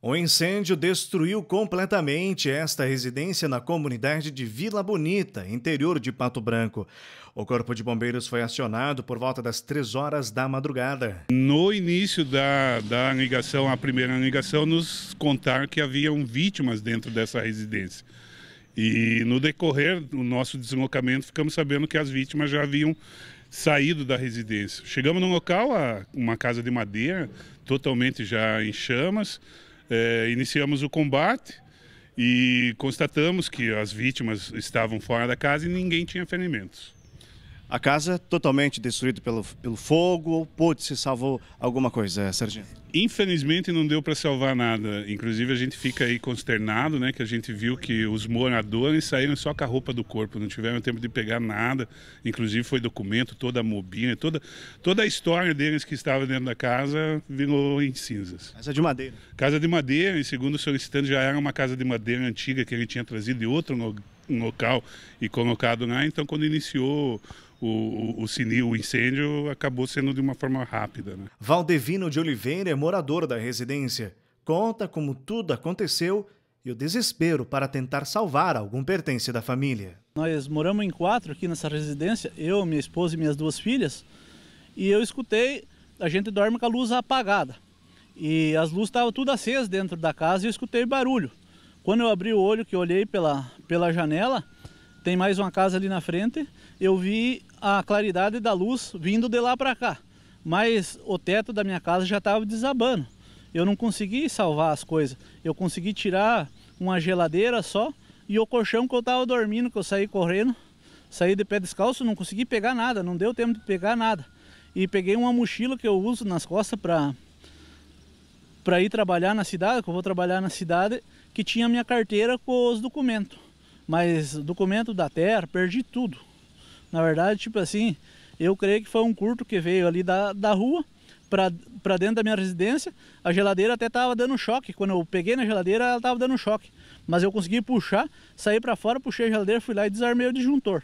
O incêndio destruiu completamente esta residência na comunidade de Vila Bonita, interior de Pato Branco. O Corpo de Bombeiros foi acionado por volta das 3 horas da madrugada. No início da, da a primeira ligação, nos contaram que haviam vítimas dentro dessa residência. E no decorrer do nosso deslocamento, ficamos sabendo que as vítimas já haviam saído da residência. Chegamos no local, uma casa de madeira, totalmente já em chamas é, iniciamos o combate e constatamos que as vítimas estavam fora da casa e ninguém tinha ferimentos. A casa totalmente destruída pelo, pelo fogo ou pôde se salvou alguma coisa, Sargento? Infelizmente não deu para salvar nada. Inclusive a gente fica aí consternado, né? Que a gente viu que os moradores saíram só com a roupa do corpo, não tiveram tempo de pegar nada. Inclusive foi documento, toda a mobília, toda, toda a história deles que estava dentro da casa virou em cinzas. Casa de madeira. Casa de madeira, e segundo o solicitante já era uma casa de madeira antiga que ele tinha trazido de outro local e colocado lá. Então quando iniciou o, o, o, o incêndio, acabou sendo de uma forma rápida. Né? Valdevino de Oliveira morador da residência, conta como tudo aconteceu e o desespero para tentar salvar algum pertence da família. Nós moramos em quatro aqui nessa residência, eu, minha esposa e minhas duas filhas, e eu escutei, a gente dorme com a luz apagada. E as luzes estavam tudo acesas dentro da casa e eu escutei barulho. Quando eu abri o olho, que olhei pela, pela janela, tem mais uma casa ali na frente, eu vi a claridade da luz vindo de lá para cá mas o teto da minha casa já estava desabando. Eu não consegui salvar as coisas. Eu consegui tirar uma geladeira só e o colchão que eu estava dormindo, que eu saí correndo, saí de pé descalço, não consegui pegar nada, não deu tempo de pegar nada. E peguei uma mochila que eu uso nas costas para para ir trabalhar na cidade, que eu vou trabalhar na cidade, que tinha minha carteira com os documentos. Mas documento da terra, perdi tudo. Na verdade, tipo assim, eu creio que foi um curto que veio ali da, da rua para dentro da minha residência. A geladeira até estava dando choque. Quando eu peguei na geladeira, ela estava dando choque. Mas eu consegui puxar, saí para fora, puxei a geladeira, fui lá e desarmei o disjuntor.